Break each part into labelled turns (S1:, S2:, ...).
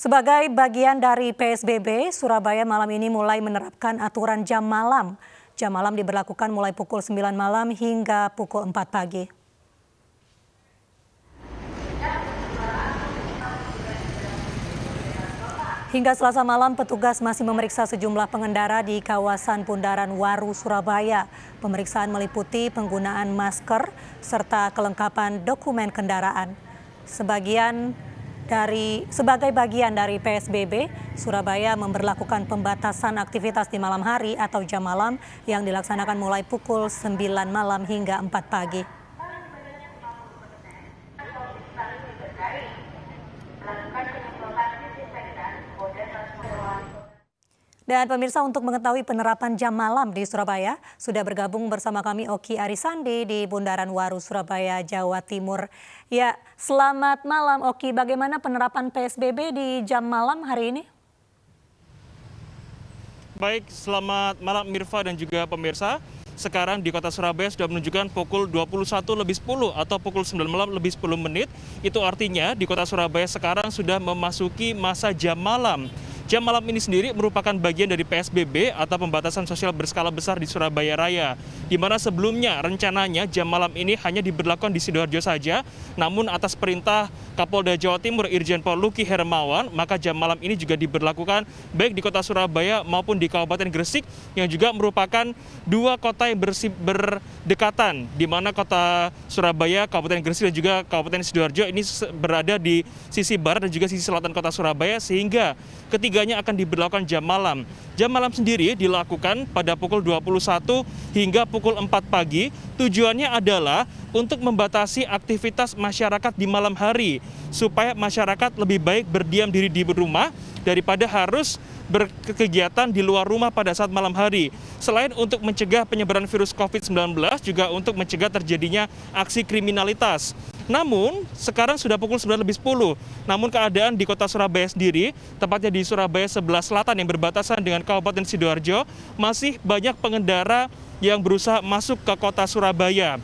S1: Sebagai bagian dari PSBB, Surabaya malam ini mulai menerapkan aturan jam malam. Jam malam diberlakukan mulai pukul 9 malam hingga pukul 4 pagi. Hingga selasa malam, petugas masih memeriksa sejumlah pengendara di kawasan Bundaran Waru, Surabaya. Pemeriksaan meliputi penggunaan masker serta kelengkapan dokumen kendaraan. Sebagian dari sebagai bagian dari PSBB, Surabaya memberlakukan pembatasan aktivitas di malam hari atau jam malam yang dilaksanakan mulai pukul 9 malam hingga 4 pagi. Dan pemirsa untuk mengetahui penerapan jam malam di Surabaya, sudah bergabung bersama kami Oki Arisandi di Bundaran Waru, Surabaya, Jawa Timur. Ya, selamat malam Oki. Bagaimana penerapan PSBB di jam malam hari ini?
S2: Baik, selamat malam Mirfa dan juga pemirsa. Sekarang di kota Surabaya sudah menunjukkan pukul 21 lebih 10 atau pukul 9 malam lebih 10 menit. Itu artinya di kota Surabaya sekarang sudah memasuki masa jam malam. Jam malam ini sendiri merupakan bagian dari PSBB atau pembatasan sosial berskala besar di Surabaya Raya di mana sebelumnya rencananya jam malam ini hanya diberlakukan di Sidoarjo saja, namun atas perintah Kapolda Jawa Timur Irjen Pol Luki Hermawan, maka jam malam ini juga diberlakukan baik di kota Surabaya maupun di Kabupaten Gresik yang juga merupakan dua kota yang bersih, berdekatan di mana kota Surabaya, Kabupaten Gresik dan juga Kabupaten Sidoarjo ini berada di sisi barat dan juga sisi selatan kota Surabaya sehingga ketiganya akan diberlakukan jam malam. Jam malam sendiri dilakukan pada pukul 21 hingga pukul pukul 4 pagi. Tujuannya adalah untuk membatasi aktivitas masyarakat di malam hari supaya masyarakat lebih baik berdiam diri di rumah daripada harus berkegiatan di luar rumah pada saat malam hari. Selain untuk mencegah penyebaran virus COVID-19, juga untuk mencegah terjadinya aksi kriminalitas. Namun, sekarang sudah pukul 9 lebih 10. Namun keadaan di kota Surabaya sendiri, tepatnya di Surabaya sebelah selatan yang berbatasan dengan Kabupaten Sidoarjo, masih banyak pengendara yang berusaha masuk ke kota Surabaya.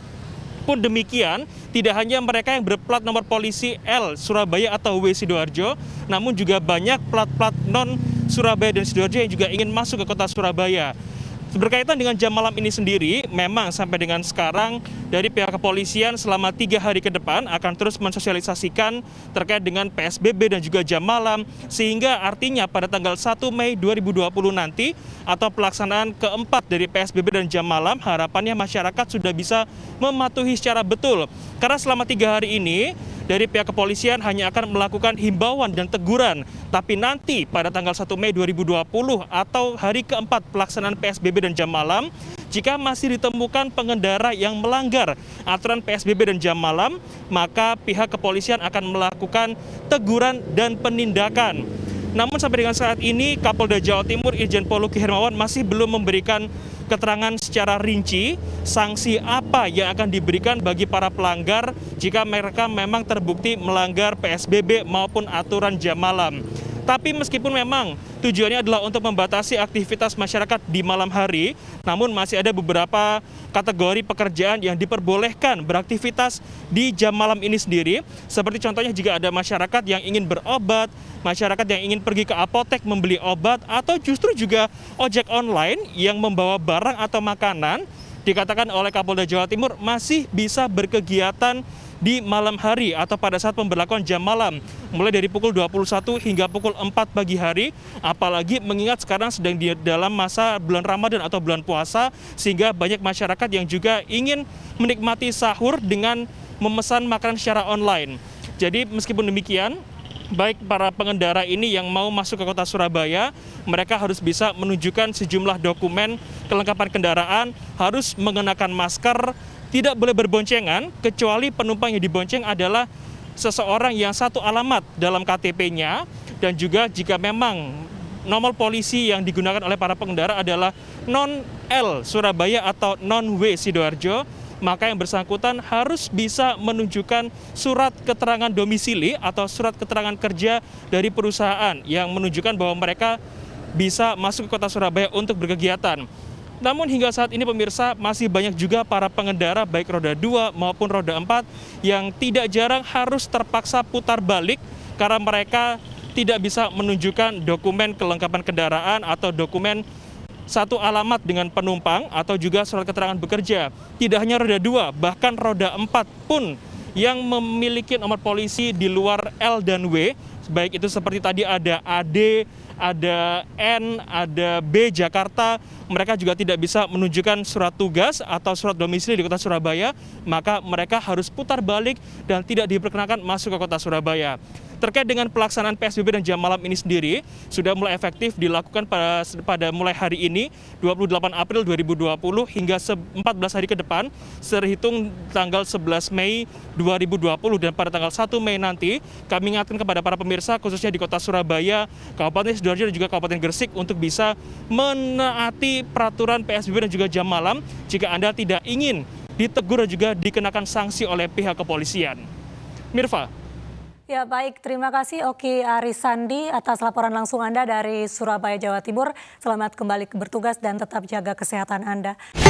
S2: Pun demikian, tidak hanya mereka yang berplat nomor polisi L Surabaya atau W Sidoarjo, namun juga banyak plat-plat non Surabaya dan Sidoarjo yang juga ingin masuk ke kota Surabaya. Berkaitan dengan jam malam ini sendiri, memang sampai dengan sekarang dari pihak kepolisian selama tiga hari ke depan akan terus mensosialisasikan terkait dengan PSBB dan juga jam malam, sehingga artinya pada tanggal 1 Mei 2020 nanti atau pelaksanaan keempat dari PSBB dan jam malam, harapannya masyarakat sudah bisa mematuhi secara betul. Karena selama tiga hari ini, dari pihak kepolisian hanya akan melakukan himbauan dan teguran. Tapi nanti pada tanggal 1 Mei 2020 atau hari keempat pelaksanaan PSBB dan jam malam, jika masih ditemukan pengendara yang melanggar aturan PSBB dan jam malam, maka pihak kepolisian akan melakukan teguran dan penindakan. Namun sampai dengan saat ini Kapolda Jawa Timur Irjen Poluki Hermawan masih belum memberikan keterangan secara rinci sanksi apa yang akan diberikan bagi para pelanggar jika mereka memang terbukti melanggar PSBB maupun aturan jam malam. Tapi meskipun memang tujuannya adalah untuk membatasi aktivitas masyarakat di malam hari, namun masih ada beberapa kategori pekerjaan yang diperbolehkan beraktivitas di jam malam ini sendiri, seperti contohnya jika ada masyarakat yang ingin berobat, masyarakat yang ingin pergi ke apotek membeli obat, atau justru juga ojek online yang membawa barang atau makanan, dikatakan oleh Kapolda Jawa Timur masih bisa berkegiatan di malam hari atau pada saat pemberlakuan jam malam mulai dari pukul 21 hingga pukul 4 pagi hari apalagi mengingat sekarang sedang di dalam masa bulan Ramadan atau bulan puasa sehingga banyak masyarakat yang juga ingin menikmati sahur dengan memesan makanan secara online. Jadi meskipun demikian baik para pengendara ini yang mau masuk ke kota Surabaya, mereka harus bisa menunjukkan sejumlah dokumen kelengkapan kendaraan, harus mengenakan masker, tidak boleh berboncengan kecuali penumpang yang dibonceng adalah seseorang yang satu alamat dalam KTP-nya dan juga jika memang nomor polisi yang digunakan oleh para pengendara adalah non L Surabaya atau non W Sidoarjo maka yang bersangkutan harus bisa menunjukkan surat keterangan domisili atau surat keterangan kerja dari perusahaan yang menunjukkan bahwa mereka bisa masuk ke kota Surabaya untuk berkegiatan. Namun hingga saat ini pemirsa masih banyak juga para pengendara baik roda 2 maupun roda 4 yang tidak jarang harus terpaksa putar balik karena mereka tidak bisa menunjukkan dokumen kelengkapan kendaraan atau dokumen satu alamat dengan penumpang atau juga surat keterangan bekerja. Tidak hanya roda 2, bahkan roda 4 pun yang memiliki nomor polisi di luar L dan W baik itu seperti tadi ada AD, ada N, ada B Jakarta, mereka juga tidak bisa menunjukkan surat tugas atau surat domisili di kota Surabaya, maka mereka harus putar balik dan tidak diperkenakan masuk ke kota Surabaya. Terkait dengan pelaksanaan PSBB dan jam malam ini sendiri sudah mulai efektif dilakukan pada, pada mulai hari ini 28 April 2020 hingga 14 hari ke depan terhitung tanggal 11 Mei 2020 dan pada tanggal 1 Mei nanti kami ingatkan kepada para pemirsa khususnya di kota Surabaya, Kabupaten Sidoarjo dan juga Kabupaten Gresik untuk bisa menaati peraturan PSBB dan juga jam malam jika Anda tidak ingin ditegur dan juga dikenakan sanksi oleh pihak kepolisian. Mirfa,
S1: Ya baik, terima kasih Oki Arisandi atas laporan langsung Anda dari Surabaya, Jawa Timur. Selamat kembali bertugas dan tetap jaga kesehatan Anda.